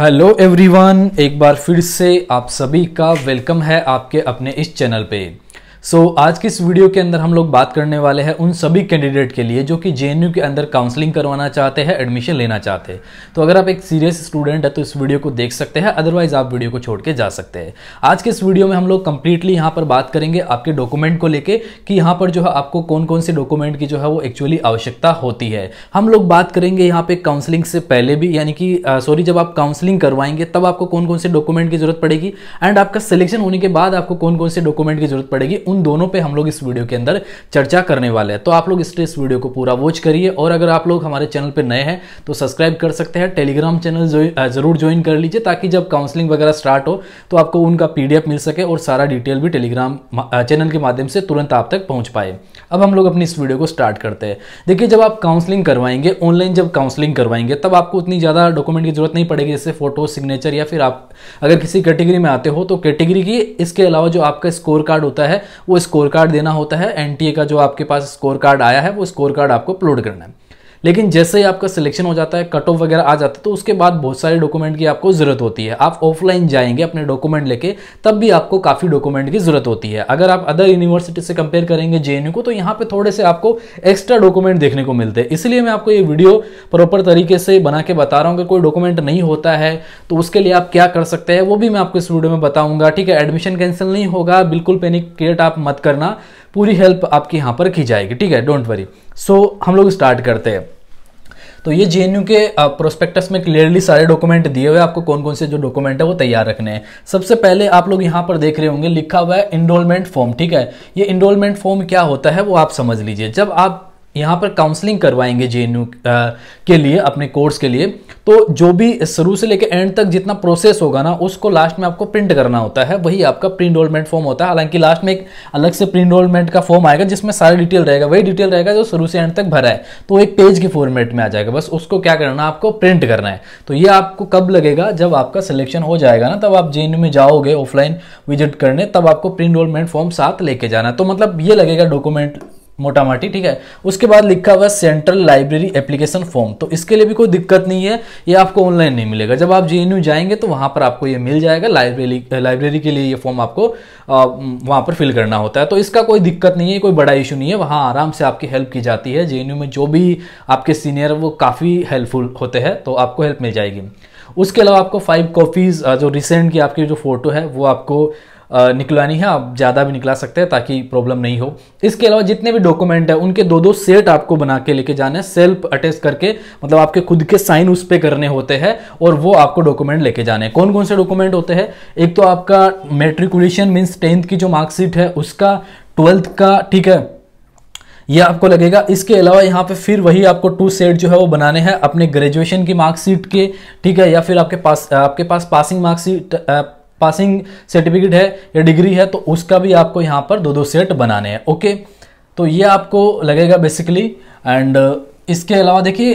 Hello everyone एक बार फिर से आप सभी का वेलकम है आपके अपने इस चैनल पे सो so, आज की इस वीडियो के अंदर हम लोग बात करने वाले हैं उन सभी कैंडिडेट के लिए जो कि जे के अंदर काउंसलिंग करवाना चाहते हैं एडमिशन लेना चाहते हैं तो अगर आप एक सीरियस स्टूडेंट है तो इस वीडियो को देख सकते हैं अदरवाइज आप वीडियो को छोड़ के जा सकते हैं आज के इस वीडियो में हम लोग कंप्लीटली यहाँ पर बात करेंगे आपके डॉक्यूमेंट को लेकर कि यहाँ पर जो है आपको कौन कौन से डॉक्यूमेंट की जो है वो एक्चुअली आवश्यकता होती है हम लोग बात करेंगे यहाँ पे काउंसलिंग से पहले भी यानी कि सॉरी जब आप काउंसलिंग करवाएंगे तब आपको कौन कौन से डॉक्यूमेंट की जरूरत पड़ेगी एंड आपका सिलेक्शन होने के बाद आपको कौन कौन से डॉक्यूमेंट की जरूरत पड़ेगी उन दोनों पे हम लोग इस वीडियो के अंदर चर्चा करने वाले हैं तो आप लोग इस इस वीडियो को पूरा वॉच करिए और अगर आप लोग हमारे चैनल पर नए हैं तो सब्सक्राइब कर सकते हैं टेलीग्राम चैनल जरूर ज्वाइन कर लीजिए ताकि जब काउंसलिंग वगैरह स्टार्ट हो तो आपको उनका पीडीएफ मिल सके और सारा डिटेल भी टेलीग्राम चैनल के माध्यम से तुरंत आप तक पहुंच पाए अब हम लोग अपनी इस वीडियो को स्टार्ट करते हैं देखिए जब आप काउंसलिंग करवाएंगे ऑनलाइन जब काउंसलिंग करवाएंगे तब आपको उतनी ज़्यादा डॉक्यूमेंट की जरूरत नहीं पड़ेगी जैसे फोटो सिग्नेचर या फिर आप अगर किसी कैटेगरी में आते हो तो कैटेगरी की इसके अलावा जो आपका स्कोर कार्ड होता है वो स्कोर कार्ड देना होता है एन का जो आपके पास स्कोर कार्ड आया है वो स्कोर कार्ड आपको अपलोड करना है लेकिन जैसे ही आपका सिलेक्शन हो जाता है कट ऑफ वगैरह आ जाता है तो उसके बाद बहुत सारे डॉक्यूमेंट की आपको ज़रूरत होती है आप ऑफलाइन जाएंगे अपने डॉक्यूमेंट लेके तब भी आपको काफ़ी डॉक्यूमेंट की ज़रूरत होती है अगर आप अदर यूनिवर्सिटी से कंपेयर करेंगे जे को तो यहाँ पे थोड़े से आपको एक्स्ट्रा डॉक्यूमेंट देखने को मिलते हैं इसलिए मैं आपको ये वीडियो प्रॉपर तरीके से बना के बता रहा हूँ कोई डॉक्यूमेंट नहीं होता है तो उसके लिए आप क्या कर सकते हैं वो भी मैं आपको इस वीडियो में बताऊँगा ठीक है एडमिशन कैंसिल नहीं होगा बिल्कुल पेनिक क्रिएट आप मत करना पूरी हेल्प आपकी यहाँ पर की जाएगी ठीक है डोंट वरी सो हम लोग स्टार्ट करते हैं तो ये जे के प्रोस्पेक्टस में क्लियरली सारे डॉक्यूमेंट दिए हुए आपको कौन कौन से जो डॉक्यूमेंट है वो तैयार रखने हैं सबसे पहले आप लोग यहाँ पर देख रहे होंगे लिखा हुआ है इनरोलमेंट फॉर्म ठीक है ये इनरोलमेंट फॉर्म क्या होता है वो आप समझ लीजिए जब आप यहाँ पर काउंसलिंग करवाएंगे जे के लिए अपने कोर्स के लिए तो जो भी शुरू से लेकर एंड तक जितना प्रोसेस होगा ना उसको लास्ट में आपको प्रिंट करना होता है वही आपका प्री इनरोलमेंट फॉर्म होता है हालांकि लास्ट में एक अलग से प्री इनरोलमेंट का फॉर्म आएगा जिसमें सारा डिटेल रहेगा वही डिटेल रहेगा जो शुरू से एंड तक भरा है तो एक पेज के फॉर्मेट में आ जाएगा बस उसको क्या करना आपको प्रिंट करना है तो ये आपको कब लगेगा जब आपका सिलेक्शन हो जाएगा ना तब आप जे में जाओगे ऑफलाइन विजिट करने तब आपको प्री इनरोलमेंट फॉर्म साथ लेके जाना तो मतलब ये लगेगा डॉक्यूमेंट मोटा माटी ठीक है उसके बाद लिखा हुआ सेंट्रल लाइब्रेरी एप्लीकेशन फॉर्म तो इसके लिए भी कोई दिक्कत नहीं है ये आपको ऑनलाइन नहीं मिलेगा जब आप जे जाएंगे तो वहां पर आपको ये मिल जाएगा लाइब्रेरी लाइब्रेरी के लिए ये फॉर्म आपको वहां पर फिल करना होता है तो इसका कोई दिक्कत नहीं है कोई बड़ा इशू नहीं है वहां आराम से आपकी हेल्प की जाती है जे में जो भी आपके सीनियर वो काफ़ी हेल्पफुल होते हैं तो आपको हेल्प मिल जाएगी उसके अलावा आपको फाइव कॉपीज़ जो रिसेंट की आपकी जो फ़ोटो है वो आपको निकलवानी है आप ज़्यादा भी निकला सकते हैं ताकि प्रॉब्लम नहीं हो इसके अलावा जितने भी डॉक्यूमेंट है उनके दो दो सेट आपको बना के लेके जाने सेल्फ अटेस्ट करके मतलब आपके खुद के साइन उस पर करने होते हैं और वो आपको डॉक्यूमेंट लेके जाने हैं कौन कौन से डॉक्यूमेंट होते हैं एक तो आपका मेट्रिकुलेशन मीन्स टेंथ की जो मार्कशीट है उसका ट्वेल्थ का ठीक है ये आपको लगेगा इसके अलावा यहाँ पे फिर वही आपको टू सेट जो है वो बनाने हैं अपने ग्रेजुएशन की मार्कशीट के ठीक है या फिर आपके पास आपके पास पासिंग मार्कशीट पासिंग सर्टिफिकेट है या डिग्री है तो उसका भी आपको यहाँ पर दो दो सेट बनाने हैं ओके तो ये आपको लगेगा बेसिकली एंड इसके अलावा देखिए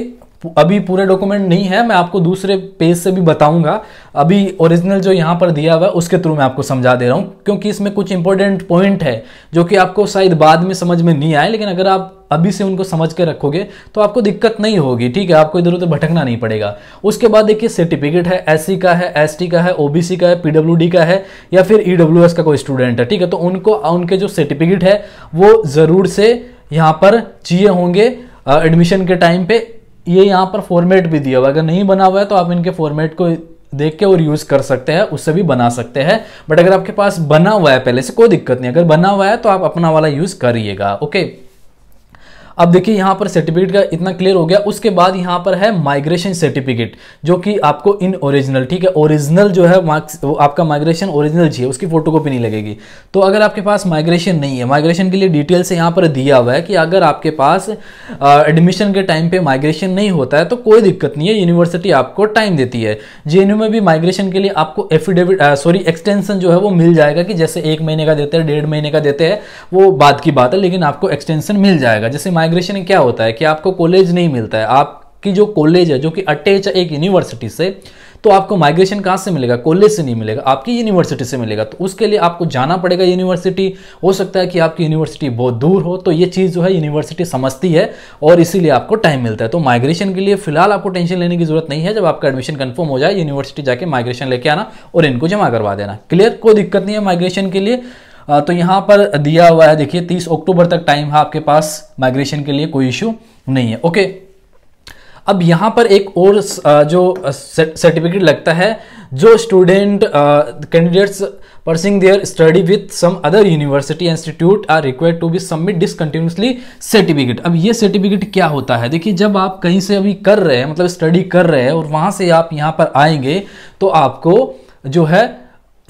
अभी पूरे डॉक्यूमेंट नहीं है मैं आपको दूसरे पेज से भी बताऊंगा अभी ओरिजिनल जो यहाँ पर दिया हुआ है उसके थ्रू मैं आपको समझा दे रहा हूँ क्योंकि इसमें कुछ इंपॉर्टेंट पॉइंट है जो कि आपको शायद बाद में समझ में नहीं आए लेकिन अगर आप अभी से उनको समझ के रखोगे तो आपको दिक्कत नहीं होगी ठीक है आपको इधर उधर भटकना नहीं पड़ेगा उसके बाद देखिए सर्टिफिकेट है एस का है एस का है ओ का है पी का है या फिर ई e का कोई स्टूडेंट है ठीक है तो उनको उनके जो सर्टिफिकेट है वो ज़रूर से यहाँ पर चाहिए होंगे एडमिशन के टाइम पे ये यहाँ पर फॉर्मेट भी दिया हुआ अगर नहीं बना हुआ है तो आप इनके फॉर्मेट को देख के और यूज कर सकते हैं उससे भी बना सकते हैं बट अगर आपके पास बना हुआ है पहले से कोई दिक्कत नहीं अगर बना हुआ है तो आप अपना वाला यूज करिएगा ओके अब देखिए यहाँ पर सर्टिफिकेट का इतना क्लियर हो गया उसके बाद यहाँ पर है माइग्रेशन सर्टिफिकेट जो कि आपको इन ओरिजिनल ठीक है ओरिजिनल जो है वो आपका माइग्रेशन ओरिजिनल चाहिए उसकी फोटोकॉपी नहीं लगेगी तो अगर आपके पास माइग्रेशन नहीं है माइग्रेशन के लिए डिटेल से यहाँ पर दिया हुआ है कि अगर आपके पास एडमिशन के टाइम पर माइग्रेशन नहीं होता है तो कोई दिक्कत नहीं है यूनिवर्सिटी आपको टाइम देती है जे में भी माइग्रेशन के लिए आपको एफिडेविट सॉरी एक्सटेंशन जो है वो मिल जाएगा कि जैसे एक महीने का देते हैं डेढ़ महीने का देते हैं वो बाद की बात है लेकिन आपको एक्सटेंशन मिल जाएगा जैसे माइग्रेशन क्या होता है कि आपको कॉलेज नहीं मिलता है आपकी जो कॉलेज है जो कि अटैच है एक यूनिवर्सिटी से तो आपको माइग्रेशन कहाँ से मिलेगा कॉलेज से नहीं मिलेगा आपकी यूनिवर्सिटी से मिलेगा तो उसके लिए आपको जाना पड़ेगा यूनिवर्सिटी हो सकता है कि आपकी यूनिवर्सिटी बहुत दूर हो तो ये चीज़ जो है यूनिवर्सिटी समझती है और इसीलिए आपको टाइम मिलता है तो माइग्रेशन के लिए फिलहाल आपको टेंशन लेने की जरूरत नहीं है जब आपका एडमिशन कन्फर्म हो जाए यूनिवर्सिटी जाके माइग्रेशन लेके आना और इनको जमा करवा देना क्लियर कोई दिक्कत नहीं है माइग्रेशन के लिए तो यहाँ पर दिया हुआ है देखिए तीस अक्टूबर तक टाइम है आपके पास माइग्रेशन के लिए कोई इशू नहीं है ओके अब यहाँ पर एक और जो सर्टिफिकेट लगता है जो student candidates pursuing their study with some other university institute are required to be submit discontinuously certificate अब ये सर्टिफिकेट क्या होता है देखिए जब आप कहीं से अभी कर रहे हैं मतलब स्टडी कर रहे हैं और वहाँ से आप यहाँ पर आएंगे तो आपको जो है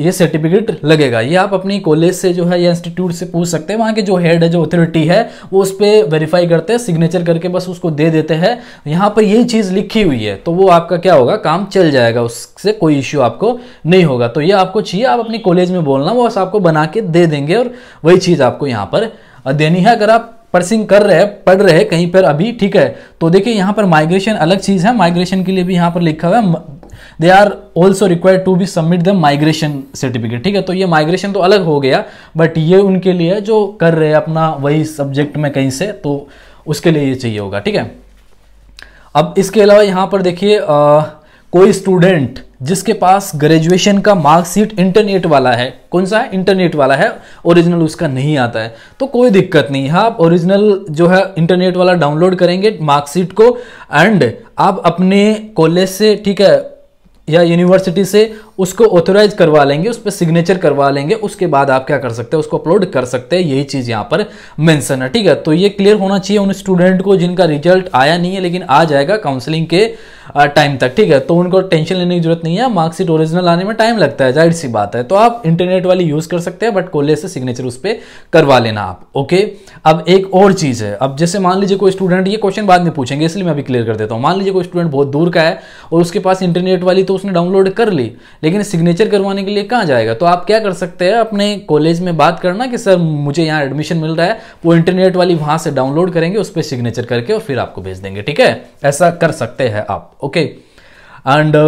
ये सर्टिफिकेट लगेगा ये आप अपनी कॉलेज से जो है या इंस्टीट्यूट से पूछ सकते हैं वहाँ के जो हेड है जो अथॉरिटी है वो उस पर वेरीफाई करते हैं सिग्नेचर करके बस उसको दे देते हैं यहाँ पर यही चीज़ लिखी हुई है तो वो आपका क्या होगा काम चल जाएगा उससे कोई इश्यू आपको नहीं होगा तो ये आपको चाहिए आप अपनी कॉलेज में बोलना वो बस आपको बना के दे देंगे और वही चीज़ आपको यहाँ पर देनी है अगर आप परसिंग कर रहे हैं पढ़ रहे हैं कहीं पर अभी ठीक है तो देखिए यहाँ पर माइग्रेशन अलग चीज़ है माइग्रेशन के लिए भी यहाँ पर लिखा हुआ है they are also required to be submit the migration certificate ठीक है तो ये माइग्रेशन तो अलग हो गया बट ये उनके लिए जो कर रहे हैं अपना वही सब्जेक्ट में कहीं से तो उसके लिए ये चाहिए होगा ठीक है अब इसके अलावा यहाँ पर देखिए कोई स्टूडेंट जिसके पास ग्रेजुएशन का मार्कशीट इंटरनेट वाला है कौन सा है इंटरनेट वाला है ओरिजिनल उसका नहीं आता है तो कोई दिक्कत नहीं है हाँ, आप ओरिजिनल जो है इंटरनेट वाला डाउनलोड करेंगे मार्कशीट को एंड आप अपने कॉलेज से ठीक है या यूनिवर्सिटी से उसको ऑथोराइज करवा लेंगे उस पर सिग्नेचर करवा लेंगे उसके बाद आप क्या कर सकते हैं उसको अपलोड कर सकते हैं यही चीज़ यहाँ पर मेंशन है ठीक है तो ये क्लियर होना चाहिए उन स्टूडेंट को जिनका रिजल्ट आया नहीं है लेकिन आ जाएगा काउंसलिंग के टाइम तक ठीक है तो उनको टेंशन लेने की जरूरत नहीं है मार्कशीट ओरिजिनल आने में टाइम लगता है जाहिर सी बात है तो आप इंटरनेट वाली यूज़ कर सकते हैं बट कॉलेज से सिग्नेचर उस पर करवा लेना आप ओके अब एक और चीज़ है अब जैसे मान लीजिए कोई स्टूडेंट ये क्वेश्चन बाद में पूछेंगे इसलिए मैं अभी क्लियर कर देता हूँ मान लीजिए कोई स्टूडेंट बहुत दूर का है और उसके पास इंटरनेट वाली तो उसने डाउनलोड कर ली लेकिन सिग्नेचर करवाने के लिए कहाँ जाएगा तो आप क्या कर सकते हैं अपने कॉलेज में बात करना कि सर मुझे यहाँ एडमिशन मिल रहा है वो इंटरनेट वाली वहाँ से डाउनलोड करेंगे उस पर सिग्नेचर करके और फिर आपको भेज देंगे ठीक है ऐसा कर सकते हैं आप ओके एंड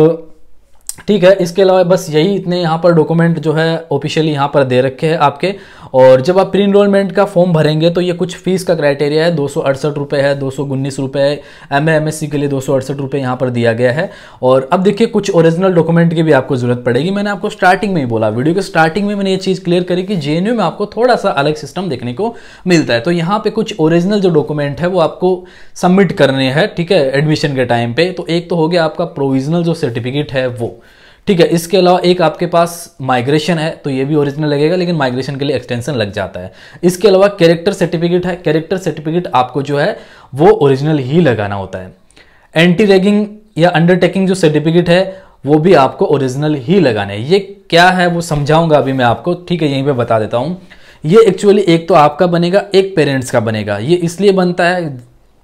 ठीक है इसके अलावा बस यही इतने यहाँ पर डॉक्यूमेंट जो है ऑफिशियली यहाँ पर दे रखे हैं आपके और जब आप प्री इनरोलमेंट का फॉर्म भरेंगे तो ये कुछ फीस का क्राइटेरिया है दो सौ अड़सठ रुपये है दो सौ उन्नीस रुपये एम एम एस सी के लिए दो सौ अड़सठ रुपये यहाँ पर दिया गया है और अब देखिए कुछ ओरिजिनल डॉक्यूमेंट की भी आपको ज़रूरत पड़ेगी मैंने आपको स्टार्टिंग में ही बोला वीडियो के स्टार्टिंग में मैंने ये चीज़ क्लियर करी कि जे में आपको थोड़ा सा अलग सिस्टम देखने को मिलता है तो यहाँ पर कुछ ओरिजिनल जो डॉक्यूमेंट है वो आपको सबमिट करने हैं ठीक है एडमिशन के टाइम पर तो एक तो हो गया आपका प्रोविजनल जो सर्टिफिकेट है वो ठीक है इसके अलावा एक आपके पास माइग्रेशन है तो ये भी ओरिजिनल लगेगा लेकिन माइग्रेशन के लिए एक्सटेंशन लग जाता है इसके अलावा कैरेक्टर सर्टिफिकेट है कैरेक्टर सर्टिफिकेट आपको जो है वो ओरिजिनल ही लगाना होता है एंटी रैगिंग या अंडरटेकिंग जो सर्टिफिकेट है वो भी आपको ओरिजिनल ही लगाना है ये क्या है वो समझाऊंगा अभी मैं आपको ठीक है यहीं पर बता देता हूँ ये एक्चुअली एक तो आपका बनेगा एक पेरेंट्स का बनेगा ये इसलिए बनता है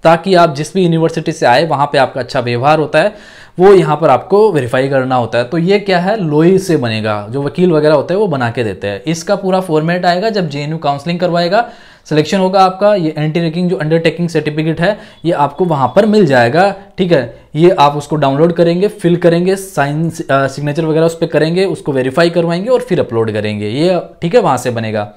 ताकि आप जिस भी यूनिवर्सिटी से आए वहाँ पे आपका अच्छा व्यवहार होता है वो यहाँ पर आपको वेरीफाई करना होता है तो ये क्या है लोई से बनेगा जो वकील वगैरह होते हैं वो बना के देते हैं इसका पूरा फॉर्मेट आएगा जब जे काउंसलिंग करवाएगा सिलेक्शन होगा आपका ये एंटी रेकिंग जो अंडरटेकिंग सर्टिफिकेट है ये आपको वहाँ पर मिल जाएगा ठीक है ये आप उसको डाउनलोड करेंगे फिल करेंगे साइन सिग्नेचर uh, वगैरह उस पर करेंगे उसको वेरीफाई करवाएंगे और फिर अपलोड करेंगे ये ठीक है वहाँ से बनेगा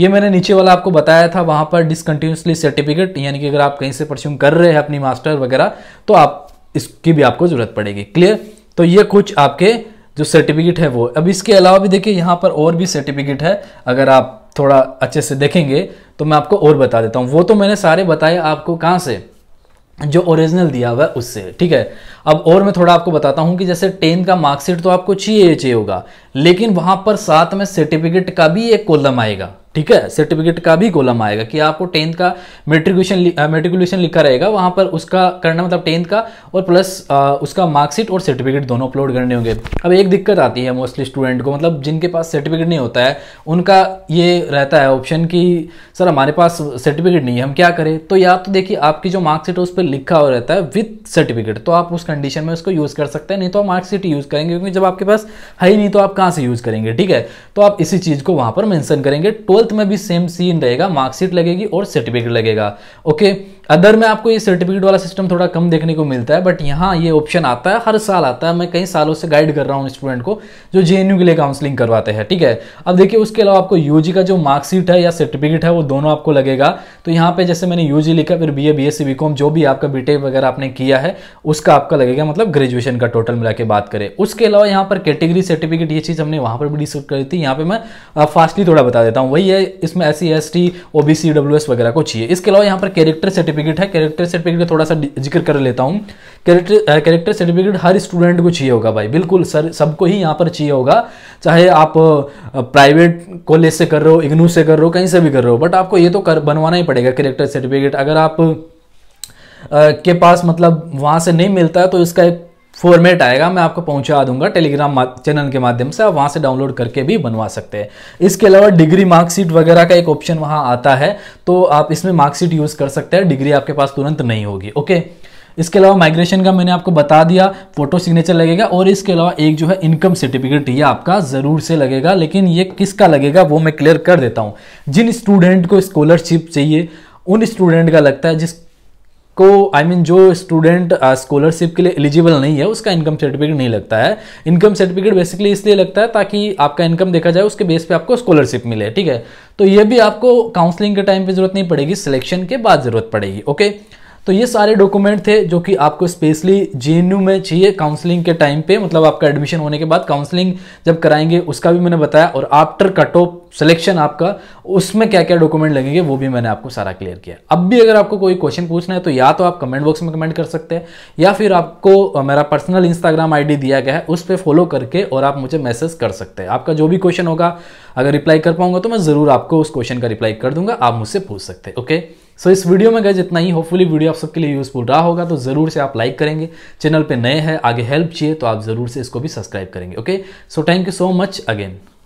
ये मैंने नीचे वाला आपको बताया था वहाँ पर डिसकंटिन्यूसली सर्टिफिकेट यानी कि अगर आप कहीं से परस्यूम कर रहे हैं अपनी मास्टर वगैरह तो आप इसकी भी आपको ज़रूरत पड़ेगी क्लियर तो ये कुछ आपके जो सर्टिफिकेट है वो अब इसके अलावा भी देखिए यहाँ पर और भी सर्टिफिकेट है अगर आप थोड़ा अच्छे से देखेंगे तो मैं आपको और बता देता हूँ वो तो मैंने सारे बताए आपको कहाँ से जो ओरिजिनल दिया हुआ है उससे ठीक है अब और मैं थोड़ा आपको बताता हूँ कि जैसे टेन का मार्कशीट तो आपको चाहिए चाहिए होगा लेकिन वहाँ पर साथ में सर्टिफिकेट का भी एक कॉलम आएगा ठीक है सर्टिफिकेट का भी गोलम आएगा कि आपको टेंथ का मेट्रिकुलेशन मेट्रिकुलेशन लिखा रहेगा वहां पर उसका करना मतलब टेंथ का और प्लस आ, उसका मार्कशीट और सर्टिफिकेट दोनों अपलोड करने होंगे अब एक दिक्कत आती है मोस्टली स्टूडेंट को मतलब जिनके पास सर्टिफिकेट नहीं होता है उनका ये रहता है ऑप्शन कि सर हमारे पास सर्टिफिकेट नहीं है हम क्या करें तो या तो देखिए आपकी जो मार्कशीट है उस पर लिखा हो रहता है विथ सर्टिफिकेट तो आप उस कंडीशन में उसको यूज़ कर सकते हैं नहीं तो आप मार्कशीट यूज़ करेंगे क्योंकि जब आपके पास है ही नहीं तो आप कहाँ से यूज़ करेंगे ठीक है तो आप इसी चीज़ को वहाँ पर मैंसन करेंगे ट्वेल्थ ट्वेल्थ में भी सेम सीन रहेगा मार्कशीट लगेगी और सर्टिफिकेट लगेगा ओके अदर में आपको ये सर्टिफिकेट वाला सिस्टम थोड़ा कम देखने को मिलता है बट यहाँ ये ऑप्शन आता है हर साल आता है मैं कई सालों से गाइड कर रहा हूँ स्टूडेंट को जो जे के लिए काउंसलिंग करवाते हैं ठीक है अब देखिए उसके अलावा आपको यू का जो मार्कशीट है या सर्टिफिकेट है वो दोनों आपको लगेगा तो यहाँ पर जैसे मैंने यू लिखा फिर बी ए बी एस जो भी आपका बी e वगैरह आपने किया है उसका आपका लगेगा मतलब ग्रेजुएशन का टोटल मिला के बात करें उसके अलावा यहाँ पर कैटेगरी सर्टिफिकेट ये चीज़ हमने वहाँ पर भी डिस्कस करी थी यहाँ पर मैं फास्टली थोड़ा बता देता हूँ वही चाहिए इसमें S C S T O B C W S वगैरह को चाहिए इसके अलावा यहाँ पर कैरेक्टर सर्टिफिकेट है कैरेक्टर सर्टिफिकेट का थोड़ा सा जिक्र कर लेता हूँ कैरेक्टर कैरेक्टर सर्टिफिकेट हर स्टूडेंट को चाहिए होगा भाई बिल्कुल सर सबको ही यहाँ पर चाहिए होगा चाहे आप प्राइवेट कॉलेज से कर रहे हो इग्नू से कर रहे हो कहीं से भी कर रहे हो बट आपको ये तो कर बनवाना ही पड़ेगा कैरेक्टर सर्टिफिकेट अगर आप के पास मतलब वहाँ से नहीं मिलता है तो इसका एक फॉर्मेट आएगा मैं आपको पहुंचा दूंगा टेलीग्राम चैनल के माध्यम से आप वहां से डाउनलोड करके भी बनवा सकते हैं इसके अलावा डिग्री मार्कशीट वगैरह का एक ऑप्शन वहां आता है तो आप इसमें मार्कशीट यूज़ कर सकते हैं डिग्री आपके पास तुरंत नहीं होगी ओके इसके अलावा माइग्रेशन का मैंने आपको बता दिया फोटो सिग्नेचर लगेगा और इसके अलावा एक जो है इनकम सर्टिफिकेट ये आपका ज़रूर से लगेगा लेकिन ये किसका लगेगा वो मैं क्लियर कर देता हूँ जिन स्टूडेंट को स्कॉलरशिप चाहिए उन स्टूडेंट का लगता है जिस को आई I मीन mean, जो स्टूडेंट स्कॉलरशिप uh, के लिए एलिजिबल नहीं है उसका इनकम सर्टिफिकेट नहीं लगता है इनकम सर्टिफिकेट बेसिकली इसलिए लगता है ताकि आपका इनकम देखा जाए उसके बेस पे आपको स्कॉलरशिप मिले ठीक है तो ये भी आपको काउंसलिंग के टाइम पे जरूरत नहीं पड़ेगी सिलेक्शन के बाद जरूरत पड़ेगी ओके okay? तो ये सारे डॉक्यूमेंट थे जो कि आपको स्पेशली जे में चाहिए काउंसलिंग के टाइम पे मतलब आपका एडमिशन होने के बाद काउंसलिंग जब कराएंगे उसका भी मैंने बताया और आफ्टर कट ऑफ सिलेक्शन आपका उसमें क्या क्या डॉक्यूमेंट लगेंगे वो भी मैंने आपको सारा क्लियर किया अब भी अगर आपको कोई क्वेश्चन पूछना है तो या तो आप कमेंट बॉक्स में कमेंट कर सकते हैं या फिर आपको मेरा पर्सनल इंस्टाग्राम आई दिया गया है उस पर फॉलो करके और आप मुझे मैसेज कर सकते हैं आपका जो भी क्वेश्चन होगा अगर रिप्लाई कर पाऊंगा तो मैं ज़रूर आपको उस क्वेश्चन का रिप्लाई कर दूंगा आप मुझसे पूछ सकते हैं ओके सो so, इस वीडियो में गए जितना ही होपफुली वीडियो आप सबके लिए यूज़फुल रहा होगा तो ज़रूर से आप लाइक करेंगे चैनल पे नए हैं आगे हेल्प चाहिए तो आप ज़रूर से इसको भी सब्सक्राइब करेंगे okay so thank you so much again